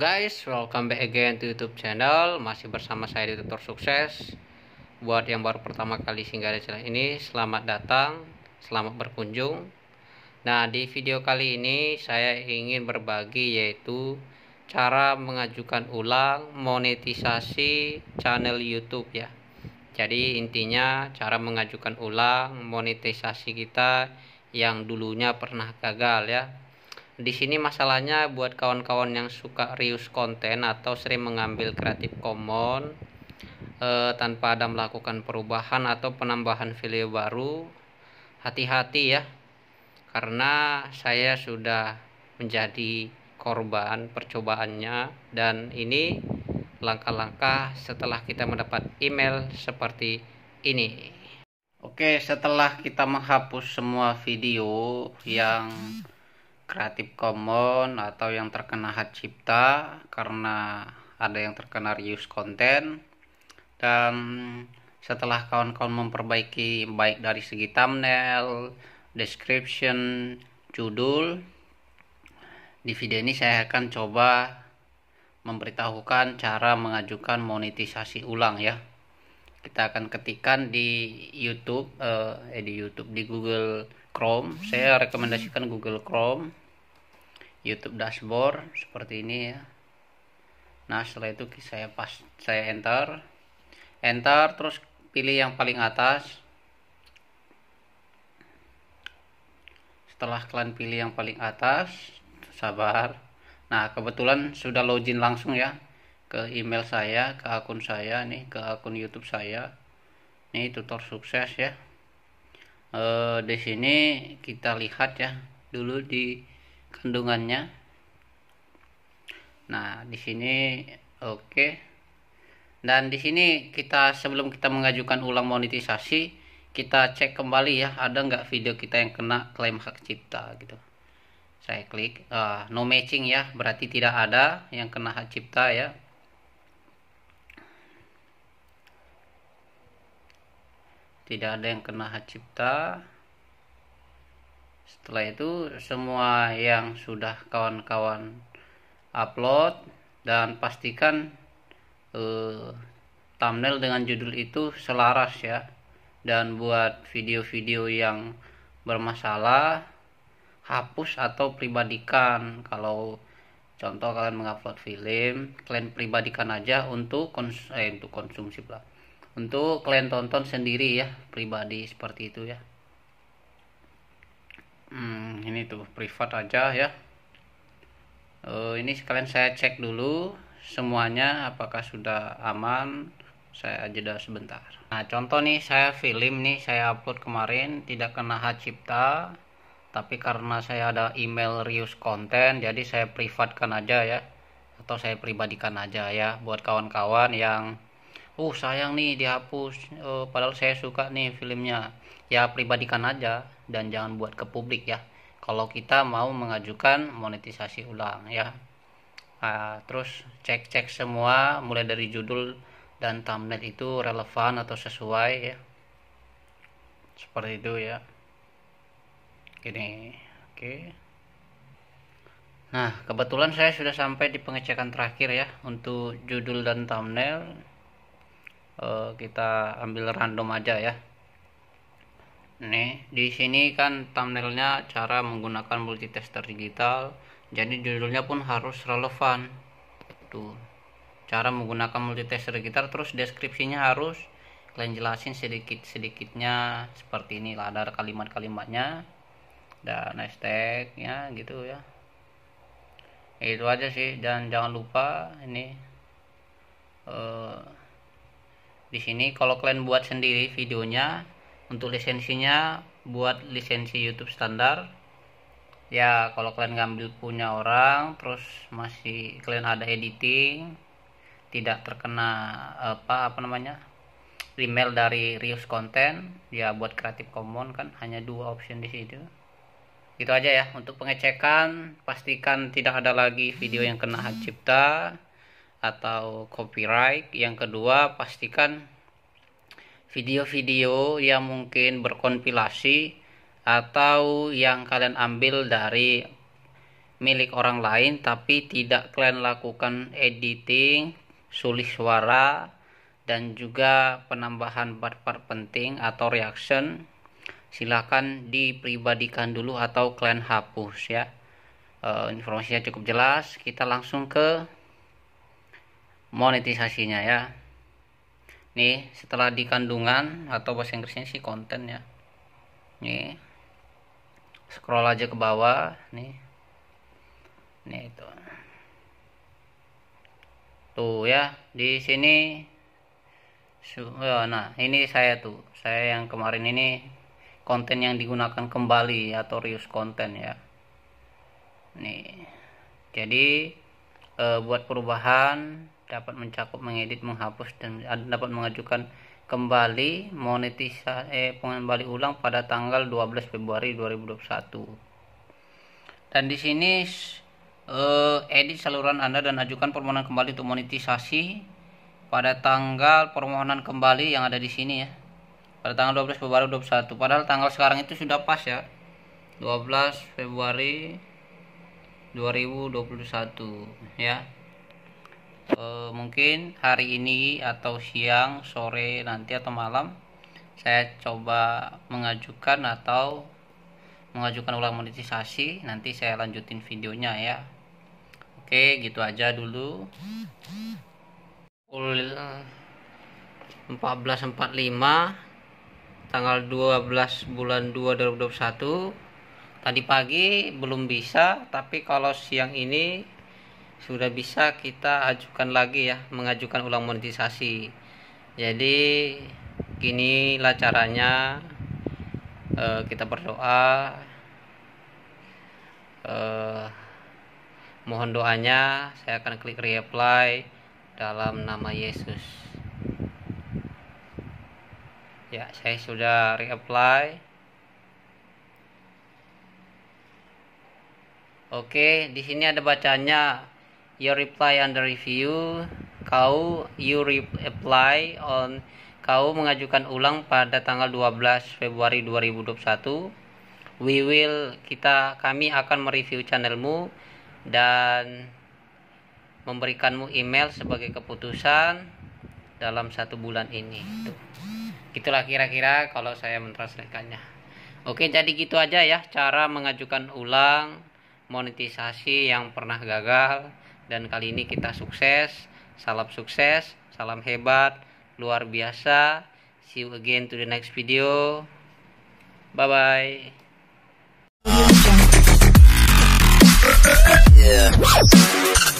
guys, welcome back again to YouTube channel. Masih bersama saya di Tutor Sukses. Buat yang baru pertama kali singgah di channel ini, selamat datang, selamat berkunjung. Nah, di video kali ini saya ingin berbagi yaitu cara mengajukan ulang monetisasi channel YouTube ya. Jadi intinya cara mengajukan ulang monetisasi kita yang dulunya pernah gagal ya di sini masalahnya buat kawan-kawan yang suka reuse konten atau sering mengambil Creative Commons eh, tanpa ada melakukan perubahan atau penambahan video baru hati-hati ya karena saya sudah menjadi korban percobaannya dan ini langkah-langkah setelah kita mendapat email seperti ini Oke setelah kita menghapus semua video yang Creative Commons atau yang terkena hak cipta karena ada yang terkena reuse konten dan setelah kawan-kawan memperbaiki baik dari segi thumbnail, description, judul di video ini saya akan coba memberitahukan cara mengajukan monetisasi ulang ya kita akan ketikkan di YouTube eh, eh di YouTube di Google Chrome saya rekomendasikan Google Chrome YouTube dashboard seperti ini ya nah setelah itu saya pas saya enter enter terus pilih yang paling atas setelah kalian pilih yang paling atas sabar nah kebetulan sudah login langsung ya ke email saya ke akun saya nih ke akun YouTube saya nih tutor sukses ya Eh di sini kita lihat ya dulu di kandungannya nah di sini oke okay. dan di sini kita sebelum kita mengajukan ulang monetisasi kita cek kembali ya ada nggak video kita yang kena klaim hak cipta gitu saya klik uh, no matching ya berarti tidak ada yang kena hak cipta ya tidak ada yang kena hak cipta setelah itu semua yang sudah kawan-kawan upload dan pastikan eh, thumbnail dengan judul itu selaras ya dan buat video-video yang bermasalah hapus atau pribadikan kalau contoh kalian mengupload film kalian pribadikan aja untuk konsumsi eh, untuk konsumsi lah untuk kalian tonton sendiri ya pribadi seperti itu ya hmm, ini tuh privat aja ya uh, ini sekalian saya cek dulu semuanya apakah sudah aman saya jeda sebentar nah contoh nih saya film nih saya upload kemarin tidak kena hak cipta tapi karena saya ada email reuse konten jadi saya privatkan aja ya atau saya pribadikan aja ya buat kawan-kawan yang uh sayang nih dihapus uh, padahal saya suka nih filmnya ya pribadikan aja dan jangan buat ke publik ya kalau kita mau mengajukan monetisasi ulang ya uh, terus cek cek semua mulai dari judul dan thumbnail itu relevan atau sesuai ya seperti itu ya ini oke okay. Nah, kebetulan saya sudah sampai di pengecekan terakhir ya untuk judul dan thumbnail uh, kita ambil random aja ya nih di sini kan thumbnailnya cara menggunakan multitester digital jadi judulnya pun harus relevan tuh cara menggunakan multitester digital terus deskripsinya harus kalian jelasin sedikit-sedikitnya seperti ini lah ada kalimat-kalimatnya dan hashtag ya gitu ya itu aja sih dan jangan lupa ini uh, di sini kalau kalian buat sendiri videonya untuk lisensinya buat lisensi YouTube standar ya kalau kalian ngambil punya orang terus masih kalian ada editing tidak terkena apa apa namanya email dari reuse content ya buat creative commons kan hanya dua option di situ itu aja ya untuk pengecekan pastikan tidak ada lagi video yang kena hak cipta atau copyright. Yang kedua, pastikan video-video yang mungkin berkompilasi atau yang kalian ambil dari milik orang lain tapi tidak kalian lakukan editing, sulih suara dan juga penambahan part-part penting atau reaction silahkan dipribadikan dulu atau kalian hapus ya e, informasinya cukup jelas kita langsung ke monetisasinya ya nih setelah di kandungan atau bahasa Inggrisnya sih konten ya nih scroll aja ke bawah nih nih itu tuh ya di sini ya, nah ini saya tuh saya yang kemarin ini konten yang digunakan kembali atau reuse konten ya nih jadi e, buat perubahan dapat mencakup, mengedit, menghapus dan dapat mengajukan kembali monetisasi eh pengembali ulang pada tanggal 12 Februari 2021. Dan di sini eh, edit saluran Anda dan ajukan permohonan kembali untuk monetisasi pada tanggal permohonan kembali yang ada di sini ya. Pada tanggal 12 Februari 2021. Padahal tanggal sekarang itu sudah pas ya. 12 Februari 2021 ya e, mungkin hari ini atau siang sore nanti atau malam saya coba mengajukan atau mengajukan ulang monetisasi nanti saya lanjutin videonya ya oke gitu aja dulu 1445 tanggal 12 bulan 2 2021 tadi pagi belum bisa tapi kalau siang ini sudah bisa kita ajukan lagi ya mengajukan ulang monetisasi jadi ginilah caranya e, kita berdoa e, mohon doanya saya akan klik reapply dalam nama Yesus ya saya sudah reapply Oke, di sini ada bacanya your reply under review kau you reply on kau mengajukan ulang pada tanggal 12 Februari 2021 we will kita kami akan mereview channelmu dan memberikanmu email sebagai keputusan dalam satu bulan ini Tuh. itulah kira-kira kalau saya mentranslatekannya oke jadi gitu aja ya cara mengajukan ulang monetisasi yang pernah gagal dan kali ini kita sukses. Salam sukses, salam hebat, luar biasa. See you again to the next video. Bye bye.